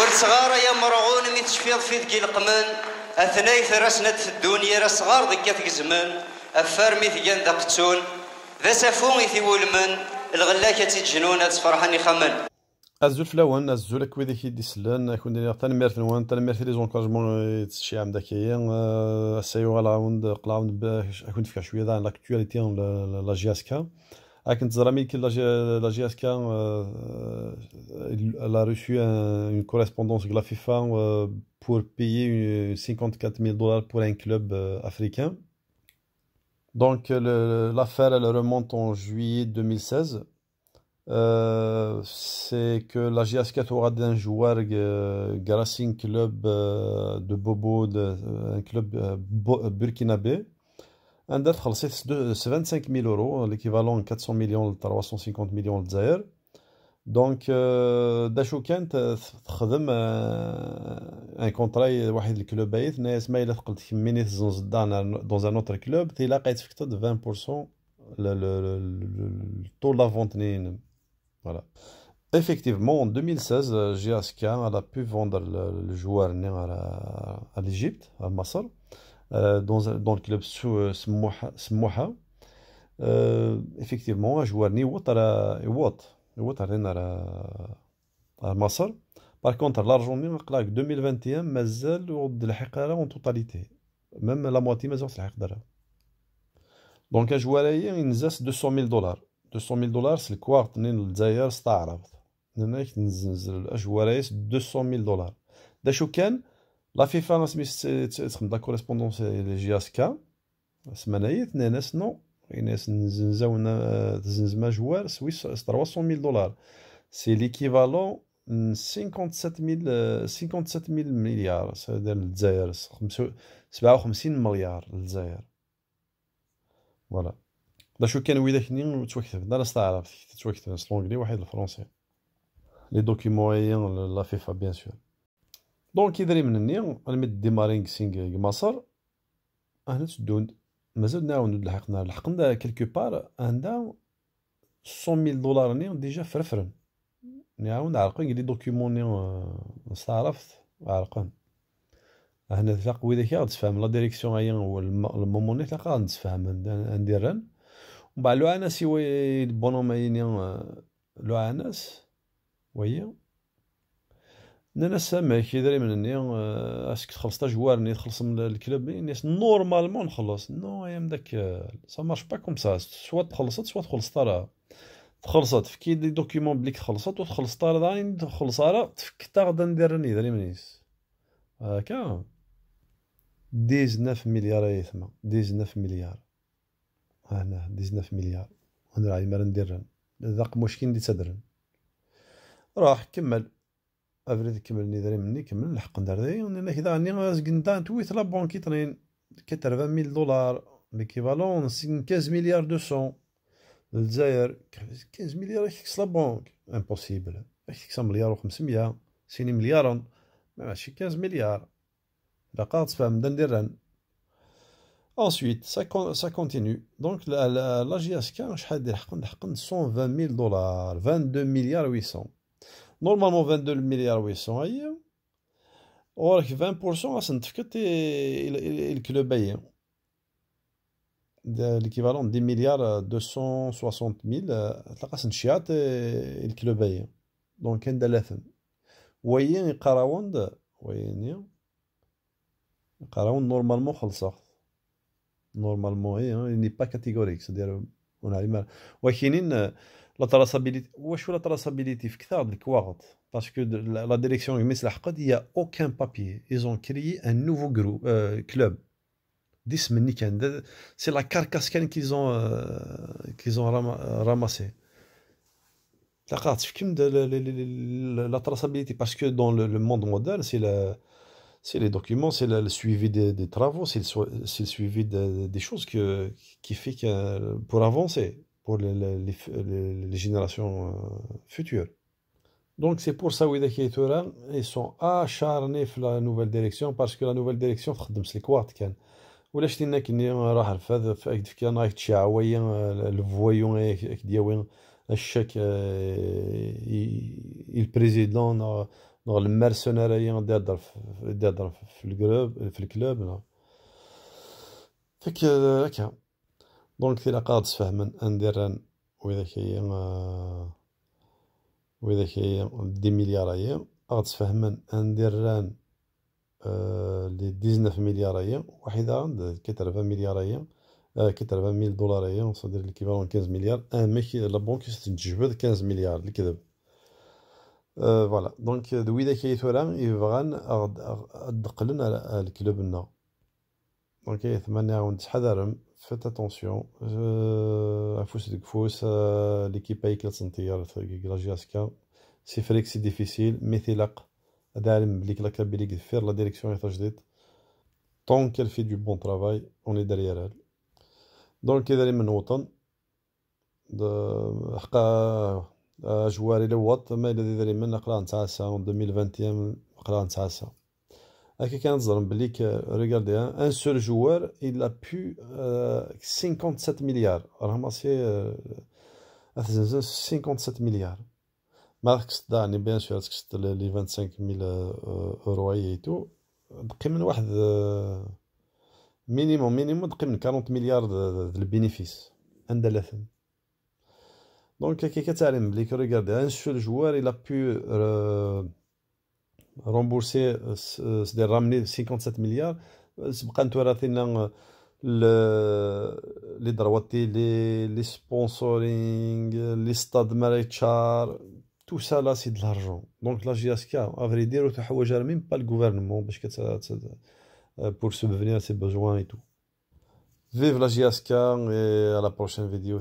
ورصغار يا مرعون من تشفيض في ذكي القمان أثني ثرسنت في الدنيا رصغار غار ذكا زمان أفار ميثيان ذا قتون ذا سافون يثيول من الغلا كتجنون تفرحني خمن أزول فلاوان أزول أكوي ذاك يديسلان كون دير تنميرت نوان ميرت لي زونكاجمون آه، تشي عام داك هي آه، سيو على قلاوند باش آه، كنت فيها شويه ذا لاكتواليتي لا جي Akin Zaramik, la, GSK, euh, euh, elle a reçu une correspondance de la FIFA euh, pour payer 54 000 dollars pour un club africain. Donc l'affaire, elle remonte en juillet 2016. c'est que la GSK aura d'un joueur Garacing Club de Bobo, de, un club burkinabé c'est 25 000 euros, l'équivalent de 400 millions, 350 millions de Donc, euh, Dachoukan, tu euh, un contrat avec le club Aït, mais Ismail dans un autre club, tu as de 20% le, taux de la vente. Voilà. Effectivement, en 2016, GSK a pu vendre le, joueur à l'Égypte, à Massar. دون كلوب سموحه سموحه ايفيكتيفمون اجوار نيوط راه يوط يوط علينا راه مصر باغ كونتر لارجوني نقلاك 2021 مازال ود الحق راه اون توتاليتي ميم لا مواتي مازال تلحق درا دونك اجوار هي ينزاس 200000 دولار 200000 دولار سي الكوارت نين الجزائر استعرضت هناك نزل الاجوار 200000 دولار دا شو كان لا فيفا سميت تخدم لا كوريسبوندونس جي اس كا سمانايت ناناس نو ناس نزنزاو تزنزما جوار سويس 300000 دولار سي ليكيفالون 57000 57000 مليار هذا للجزائر 57 مليار الجزائر فوالا دا شو كان ويداك نين توكتب دا نستعرف توكتب لونجلي واحد الفرونسي لي دوكيمون لا فيفا بيان سور دونك يدري من هني دي ديمارينغ سينغ مصر أهنا تدون مازال نعاود لحقنا لحقنا كيلكو بار عندها 100000 دولار ني ديجا فرفرن نعاود عرقن لي دوكيمون ني صارفت عرقان هنا تلاق ويداك غادي تفهم لا ديريكسيون هي هو المومون اللي تلاقا غنتفاهم ندير رن ومن بعد لو سي وي بونوم لو انس وي نانا آه، من السماك يدري اسك تخلص ني تخلص من الكلب نيس نورمالمون نخلص نو ايام داك سا مارش با كوم سا سوا تخلصت سوا تخلصت راه تخلصت فكي لي دوكيمون بليك خلصت وتخلصت راه داني تخلص راه تفكت غدا ندير يدري منيس هاكا ديزناف مليار يا ثما ديزناف مليار هنا ديزناف مليار هنا راه ما ندير ذاق مشكل اللي تدرن راح كمل أبرد كمل مني كمل لحق ندار داين أنا كدا غني غندا تويت لا بونكي طرين 80 ميل دولار ليكيفالون سين 15 مليار دو سون الجزائر 15 مليار كيكس لا بون امبوسيبل كيكس مليار و500 سيني مليار ماشي 15 مليار لا قاعد تفهم ندير Ensuite, ça, ça continue. Donc, la, la, la JSK, je 120 000 dollars, 22 milliards 800. Normalement, 22 milliards 800 000, or que 20% à ce truc, et il le paye, l'équivalent 10 milliards 260 000. Ça a ce chien, il le paye. donc un de l'aise. Vous voyez un carawan, vous voyez un carawan normalement. Hein, il n'est pas catégorique, cest dire euh, on arrive mal. Wakinin, la traçabilité, wesh la traçabilité في كثار الكوارت parce que la direction de Mesla Hqad, il y a aucun papier. Ils ont créé un nouveau group, euh, club. C'est la carcasse qu'ils ont, euh, qu'ils ont ramassé La la traçabilité, parce que dans le, monde moderne, c'est Le c'est les documents, c'est le suivi des, travaux, c'est le, suivi des choses que, qui fait pour avancer pour les, les, générations euh, futures. Donc c'est pour ça que ils sont acharnés dans la nouvelle direction parce que la nouvelle direction c'est les كوارت il président دونك المارسوناري غادي يهضر غادي يهضر في الكلوب في الكلوب فك هكا دونك الى قاد تفهمن ران واذا كي واذا كي دي تفهم ندير ران لي ديزناف مليارية واحدة كتربا مليارية كتربا دولار اي صدر الكيفالون 15 مليار اه ماشي لا بونك تجبد 15 مليار الكذب فوالا دونك دويدا كي تورام يبغان ادقلن على الكلوب لنا دونك يثمنى غون تحذرم فات اتونسيون عفوس دك فوس ليكيب هيك سنتيار لا جياسكا سي فريك سي ديفيسيل مي ثلاق هذا علم بليك لا كابيليك فير لا ديريكسيون تجديد طون كيل في دو بون ترافاي اوني داريير دونك كي داري من وطن حقا جواري لوط ما إلا ديري من قران تاسع 2021 قران تاسع هكا كان ظلم بلي ك ريغاردي ان سول جوار إلا بو 57 مليار راه ماشي زنزن 57 مليار ماركس داني بيان سور راك تستد لي 25000 اورو اي تو بقي من واحد مينيموم مينيموم بقي من 40 مليار البينيفيس اندلثن Donc, regardez, un seul joueur, il a pu euh, rembourser, euh, euh, c'est-à-dire ramener 57 milliards. les droits télé, les sponsoring, les stades maraîchers, tout ça là c'est de l'argent. Donc la JSK, à vrai dire, même pas le gouvernement pour subvenir à ses besoins et tout. Vive la JSK et à la prochaine vidéo.